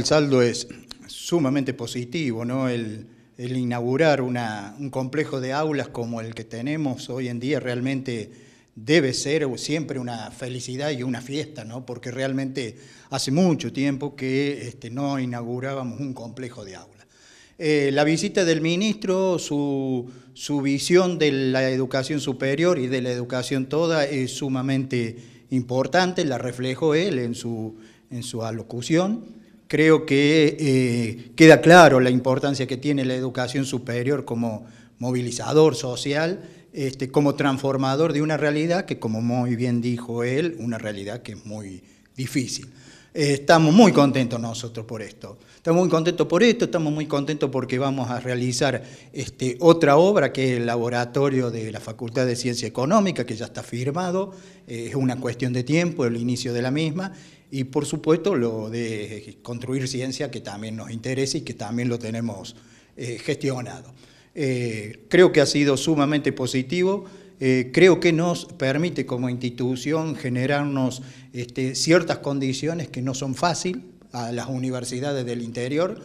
El saldo es sumamente positivo, ¿no? El, inaugurar un complejo de aulas como el que tenemos hoy en día realmente debe ser siempre una felicidad y una fiesta, ¿no? porque realmente hace mucho tiempo que este, no inaugurábamos un complejo de aulas. Eh, la visita del ministro, su, visión de la educación superior y de la educación toda es sumamente importante, la reflejó él en su, en su alocución creo que eh, queda claro la importancia que tiene la educación superior como movilizador social, este, como transformador de una realidad que, como muy bien dijo él, una realidad que es muy difícil. Eh, estamos muy contentos nosotros por esto. Estamos muy contentos por esto, estamos muy contentos porque vamos a realizar este, otra obra que es el laboratorio de la Facultad de Ciencia Económica, que ya está firmado, eh, es una cuestión de tiempo, el inicio de la misma, y por supuesto lo de construir ciencia que también nos interesa y que también lo tenemos eh, gestionado. Eh, creo que ha sido sumamente positivo, eh, creo que nos permite como institución generarnos este, ciertas condiciones que no son fáciles a las universidades del interior,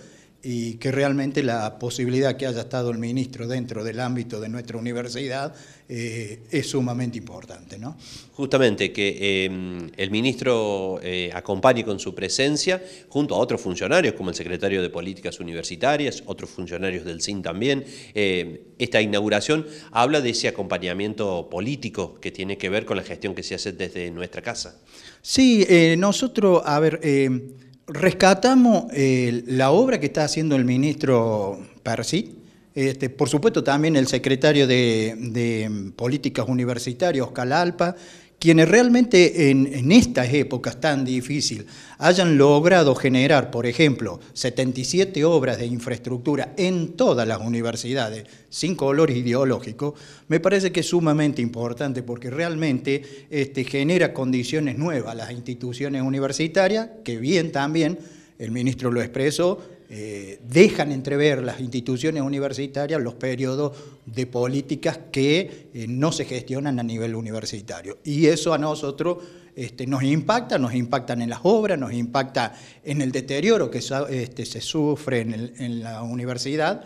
y que realmente la posibilidad que haya estado el ministro dentro del ámbito de nuestra universidad eh, es sumamente importante. ¿no? Justamente, que em, el ministro eh, acompañe con su presencia junto a otros funcionarios, como el secretario de Políticas Universitarias, otros funcionarios del CIN también. Em, esta inauguración habla de ese acompañamiento político que tiene que ver con la gestión que se hace desde nuestra casa. Sí, eh, nosotros, a ver em, rescatamos eh, la obra que está haciendo el ministro Percy, este, por supuesto también el secretario de, de Políticas Universitarias, Calalpa, quienes realmente en, estas épocas tan difíciles hayan logrado generar, por ejemplo, 77 obras de infraestructura en todas las universidades, sin color ideológico, me parece que es sumamente importante porque realmente este, genera condiciones nuevas a las instituciones universitarias, que bien también, el ministro lo expresó, eh, dejan entrever las instituciones universitarias los periodos de políticas que eh, no se gestionan a nivel universitario. Y eso a nosotros este, nos impacta, nos impactan en las obras, nos impacta en el deterioro que este, se sufre en, la universidad.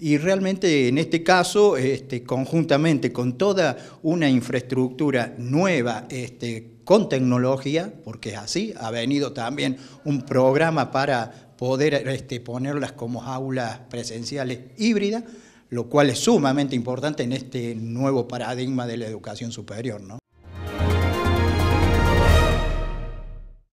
Y realmente en este caso, este, conjuntamente con toda una infraestructura nueva este, con tecnología, porque es así, ha venido también un programa para poder este, ponerlas como aulas presenciales híbridas, lo cual es sumamente importante en este nuevo paradigma de la educación superior. ¿no?